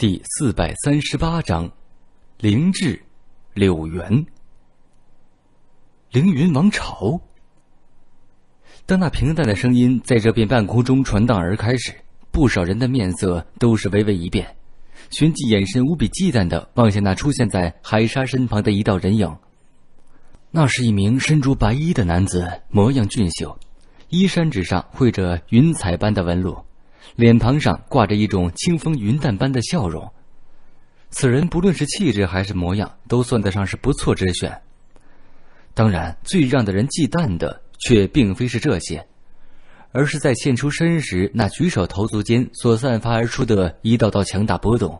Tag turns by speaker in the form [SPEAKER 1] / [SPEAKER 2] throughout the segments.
[SPEAKER 1] 第四百三十八章，灵智柳元。凌云王朝。当那平淡的声音在这片半空中传荡而开时，不少人的面色都是微微一变，旋即眼神无比忌惮的望向那出现在海沙身旁的一道人影。那是一名身着白衣的男子，模样俊秀，衣衫之上绘着云彩般的纹路。脸庞上挂着一种清风云淡般的笑容，此人不论是气质还是模样，都算得上是不错之选。当然，最让的人忌惮的，却并非是这些，而是在现出身时，那举手投足间所散发而出的一道道强大波动。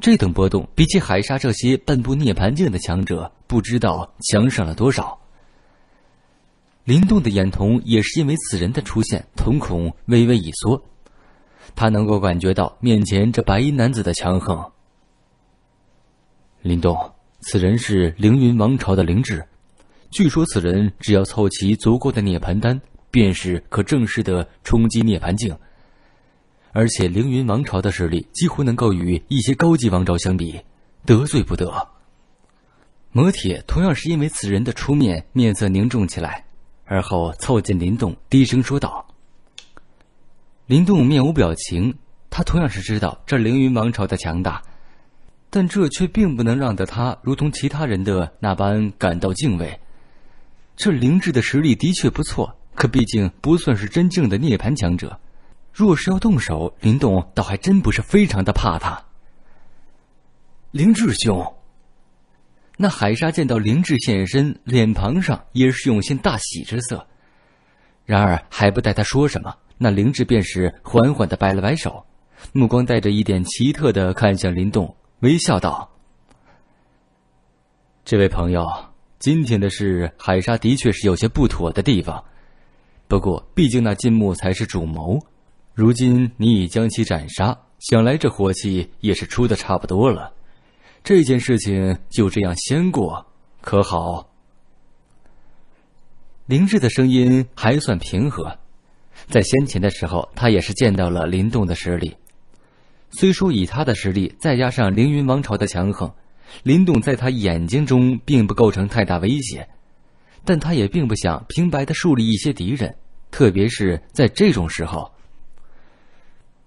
[SPEAKER 1] 这等波动，比起海沙这些半步涅槃境的强者，不知道强上了多少。林动的眼瞳也是因为此人的出现，瞳孔微微一缩，他能够感觉到面前这白衣男子的强横。林动，此人是凌云王朝的灵智，据说此人只要凑齐足够的涅槃丹，便是可正式的冲击涅槃境。而且凌云王朝的实力几乎能够与一些高级王朝相比，得罪不得。魔铁同样是因为此人的出面，面色凝重起来。而后凑近林动，低声说道：“林动面无表情，他同样是知道这凌云王朝的强大，但这却并不能让得他如同其他人的那般感到敬畏。这凌志的实力的确不错，可毕竟不算是真正的涅槃强者。若是要动手，林动倒还真不是非常的怕他。凌志兄。”那海沙见到灵智现身，脸庞上也是涌现大喜之色。然而还不待他说什么，那灵智便是缓缓的摆了摆手，目光带着一点奇特的看向林动，微笑道：“这位朋友，今天的事，海沙的确是有些不妥的地方。不过，毕竟那金木才是主谋，如今你已将其斩杀，想来这火气也是出的差不多了。”这件事情就这样先过，可好？灵志的声音还算平和，在先前的时候，他也是见到了林动的实力。虽说以他的实力，再加上凌云王朝的强横，林动在他眼睛中并不构成太大威胁，但他也并不想平白的树立一些敌人，特别是在这种时候。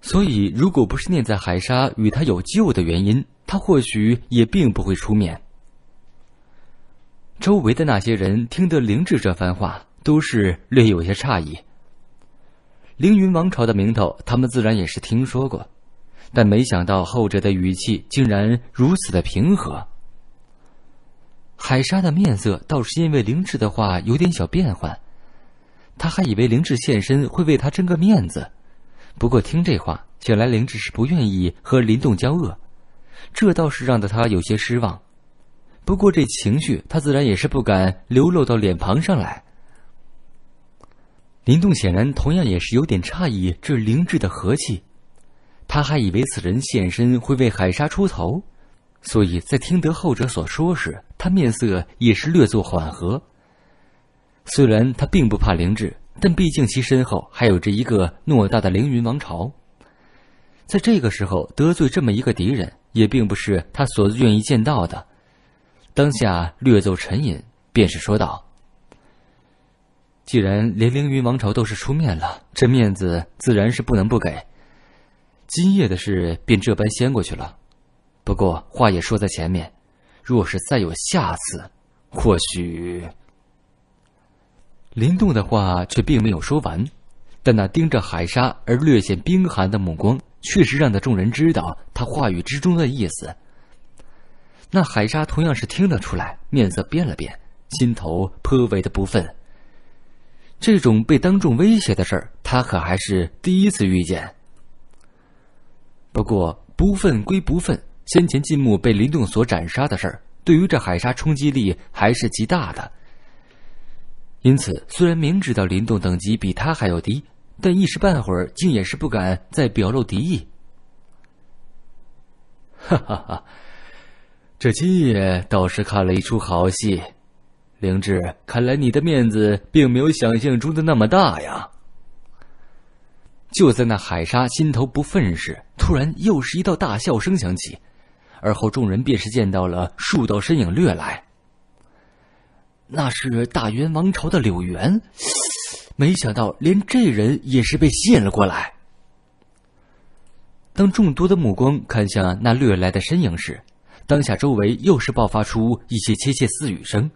[SPEAKER 1] 所以，如果不是念在海沙与他有旧的原因，他或许也并不会出面。周围的那些人听得灵智这番话，都是略有些诧异。凌云王朝的名头，他们自然也是听说过，但没想到后者的语气竟然如此的平和。海沙的面色倒是因为灵智的话有点小变换，他还以为灵智现身会为他争个面子，不过听这话，想来灵智是不愿意和林动交恶。这倒是让的他有些失望，不过这情绪他自然也是不敢流露到脸庞上来。林动显然同样也是有点诧异这灵智的和气，他还以为此人现身会为海沙出头，所以在听得后者所说时，他面色也是略作缓和。虽然他并不怕灵智，但毕竟其身后还有着一个偌大的凌云王朝，在这个时候得罪这么一个敌人。也并不是他所愿意见到的，当下略奏沉吟，便是说道：“既然连凌云王朝都是出面了，这面子自然是不能不给。今夜的事便这般掀过去了。不过话也说在前面，若是再有下次，或许……”林动的话却并没有说完，但那盯着海沙而略显冰寒的目光。确实让得众人知道他话语之中的意思。那海沙同样是听得出来，面色变了变，心头颇为的不忿。这种被当众威胁的事儿，他可还是第一次遇见。不过不忿归不忿，先前金木被林动所斩杀的事儿，对于这海沙冲击力还是极大的。因此，虽然明知道林动等级比他还要低。但一时半会儿，竟也是不敢再表露敌意。哈哈哈，这今夜倒是看了一出好戏，灵智，看来你的面子并没有想象中的那么大呀。就在那海沙心头不忿时，突然又是一道大笑声响起，而后众人便是见到了数道身影掠来。那是大元王朝的柳元。没想到，连这人也是被吸引了过来。当众多的目光看向那掠来的身影时，当下周围又是爆发出一些窃窃私语声。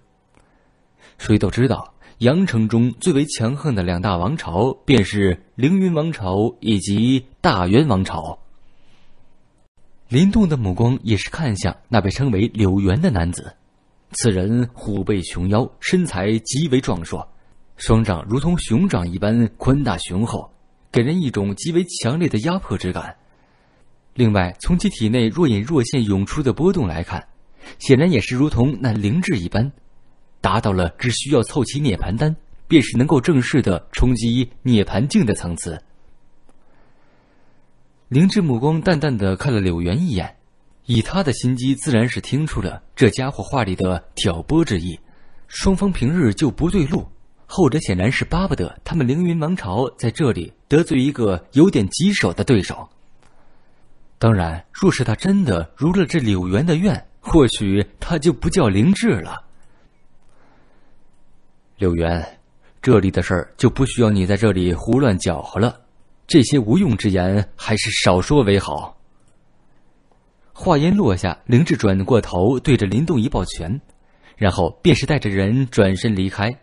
[SPEAKER 1] 谁都知道，阳城中最为强横的两大王朝，便是凌云王朝以及大元王朝。林动的目光也是看向那被称为柳元的男子，此人虎背熊腰，身材极为壮硕。双掌如同熊掌一般宽大雄厚，给人一种极为强烈的压迫之感。另外，从其体内若隐若现涌出的波动来看，显然也是如同那灵智一般，达到了只需要凑齐涅盘丹，便是能够正式的冲击涅盘境的层次。灵智目光淡淡的看了柳元一眼，以他的心机，自然是听出了这家伙话里的挑拨之意。双方平日就不对路。后者显然是巴不得他们凌云王朝在这里得罪一个有点棘手的对手。当然，若是他真的如了这柳园的愿，或许他就不叫凌志了。柳园，这里的事儿就不需要你在这里胡乱搅和了，这些无用之言还是少说为好。话音落下，凌志转过头对着林动一抱拳，然后便是带着人转身离开。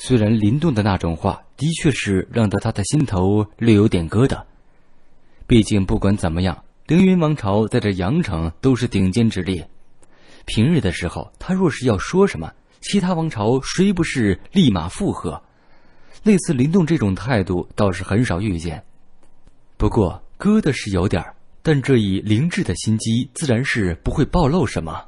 [SPEAKER 1] 虽然林动的那种话，的确是让得他的心头略有点疙瘩。毕竟不管怎么样，凌云王朝在这阳城都是顶尖之列。平日的时候，他若是要说什么，其他王朝谁不是立马附和？类似林动这种态度，倒是很少遇见。不过疙瘩是有点，但这以凌志的心机，自然是不会暴露什么。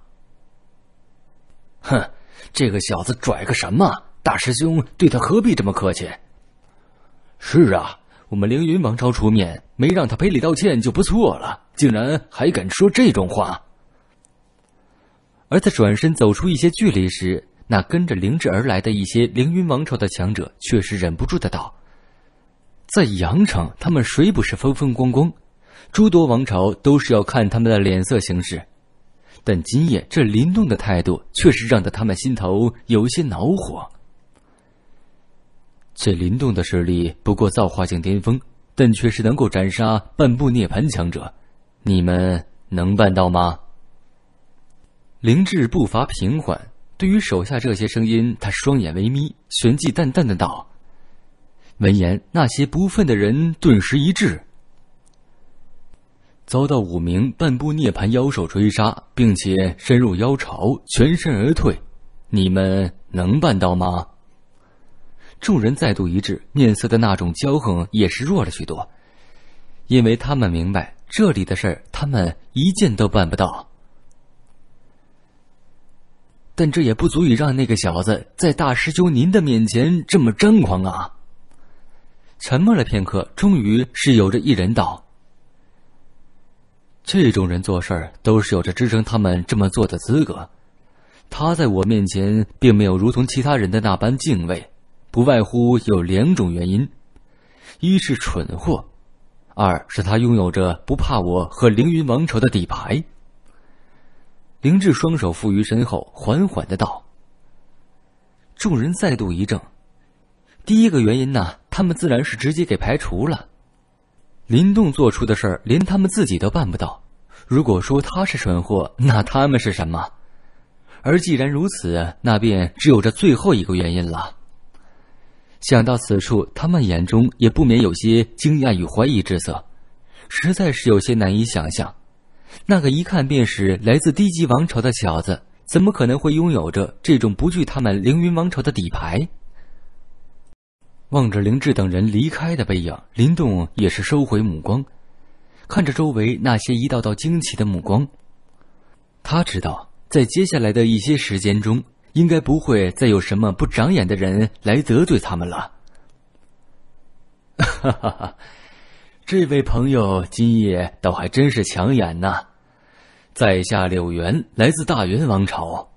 [SPEAKER 1] 哼，这个小子拽个什么？大师兄对他何必这么客气？是啊，我们凌云王朝出面，没让他赔礼道歉就不错了，竟然还敢说这种话。而在转身走出一些距离时，那跟着凌志而来的一些凌云王朝的强者却是忍不住的道：“在阳城，他们谁不是风风光光？诸多王朝都是要看他们的脸色行事，但今夜这林动的态度，确实让得他们心头有些恼火。”这林动的实力不过造化境巅峰，但却是能够斩杀半步涅槃强者，你们能办到吗？灵智步伐平缓，对于手下这些声音，他双眼微眯，旋即淡淡的道。闻言，那些不忿的人顿时一滞。遭到五名半步涅槃妖兽追杀，并且深入妖巢，全身而退，你们能办到吗？众人再度一致，面色的那种骄横也是弱了许多，因为他们明白这里的事儿，他们一件都办不到。但这也不足以让那个小子在大师兄您的面前这么张狂啊！沉默了片刻，终于是有着一人道：“这种人做事儿都是有着支撑他们这么做的资格，他在我面前并没有如同其他人的那般敬畏。”不外乎有两种原因：一是蠢货，二是他拥有着不怕我和凌云王朝的底牌。凌志双手负于身后，缓缓的道：“众人再度一怔。第一个原因呢，他们自然是直接给排除了。林动做出的事儿，连他们自己都办不到。如果说他是蠢货，那他们是什么？而既然如此，那便只有这最后一个原因了。”想到此处，他们眼中也不免有些惊讶与怀疑之色，实在是有些难以想象，那个一看便是来自低级王朝的小子，怎么可能会拥有着这种不惧他们凌云王朝的底牌？望着灵志等人离开的背影，林动也是收回目光，看着周围那些一道道惊奇的目光，他知道，在接下来的一些时间中。应该不会再有什么不长眼的人来得罪他们了。哈哈哈，这位朋友今夜倒还真是抢眼呐！在下柳元，来自大元王朝。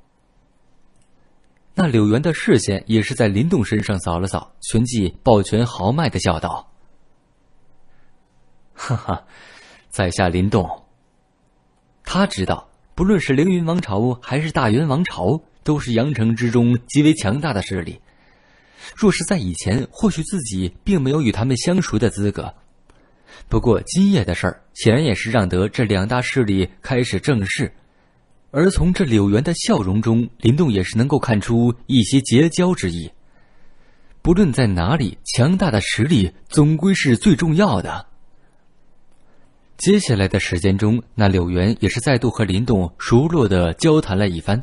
[SPEAKER 1] 那柳元的视线也是在林动身上扫了扫，旋即抱拳豪迈的笑道：“哈哈，在下林动。”他知道，不论是凌云王朝还是大元王朝。都是阳城之中极为强大的势力，若是在以前，或许自己并没有与他们相熟的资格。不过今夜的事儿显然也是让得这两大势力开始正式。而从这柳园的笑容中，林动也是能够看出一些结交之意。不论在哪里，强大的实力总归是最重要的。接下来的时间中，那柳园也是再度和林动熟络的交谈了一番。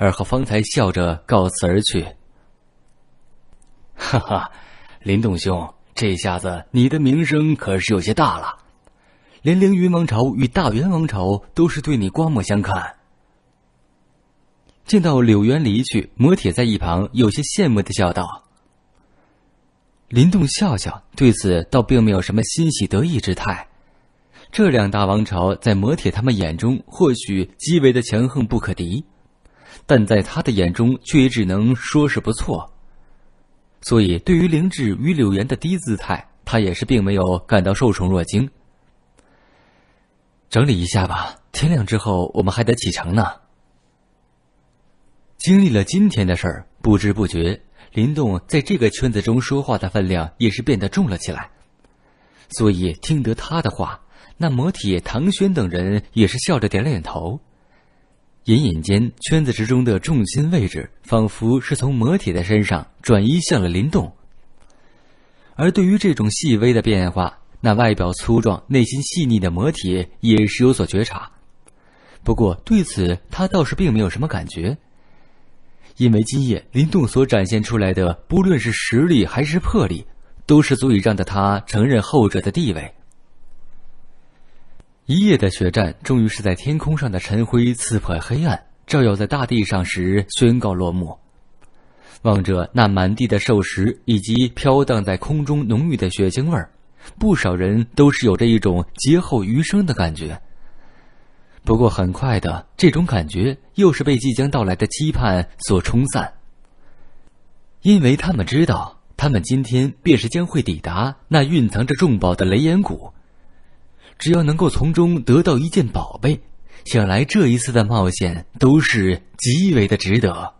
[SPEAKER 1] 尔和方才笑着告辞而去。哈哈，林动兄，这下子你的名声可是有些大了，连凌云王朝与大元王朝都是对你刮目相看。见到柳元离去，魔铁在一旁有些羡慕的笑道。林动笑笑，对此倒并没有什么欣喜得意之态。这两大王朝在魔铁他们眼中，或许极为的强横不可敌。但在他的眼中，却也只能说是不错。所以，对于灵智与柳岩的低姿态，他也是并没有感到受宠若惊。整理一下吧，天亮之后我们还得启程呢。经历了今天的事儿，不知不觉，林动在这个圈子中说话的分量也是变得重了起来。所以，听得他的话，那魔铁、唐轩等人也是笑着点了点头。隐隐间，圈子之中的重心位置，仿佛是从魔铁的身上转移向了林动。而对于这种细微的变化，那外表粗壮、内心细腻的魔铁也是有所觉察。不过对此，他倒是并没有什么感觉。因为今夜林动所展现出来的，不论是实力还是魄力，都是足以让的他承认后者的地位。一夜的血战，终于是在天空上的晨辉刺破黑暗，照耀在大地上时宣告落幕。望着那满地的兽尸，以及飘荡在空中浓郁的血腥味儿，不少人都是有着一种劫后余生的感觉。不过，很快的，这种感觉又是被即将到来的期盼所冲散，因为他们知道，他们今天便是将会抵达那蕴藏着重宝的雷炎谷。只要能够从中得到一件宝贝，想来这一次的冒险都是极为的值得。